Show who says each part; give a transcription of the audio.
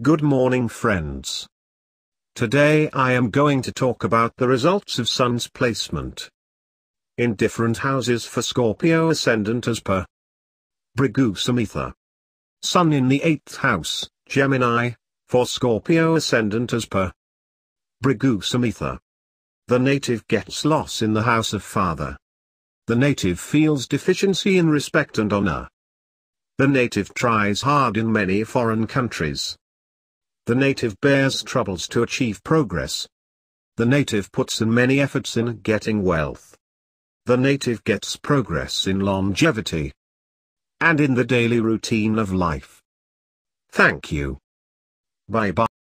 Speaker 1: Good morning friends. Today I am going to talk about the results of Sun's placement in different houses for Scorpio ascendant as per Brigu Samitha. Sun in the 8th house, Gemini, for Scorpio ascendant as per Brigu Samitha. The native gets loss in the house of father. The native feels deficiency in respect and honor. The native tries hard in many foreign countries the native bears troubles to achieve progress. The native puts in many efforts in getting wealth. The native gets progress in longevity. And in the daily routine of life.
Speaker 2: Thank you. Bye bye.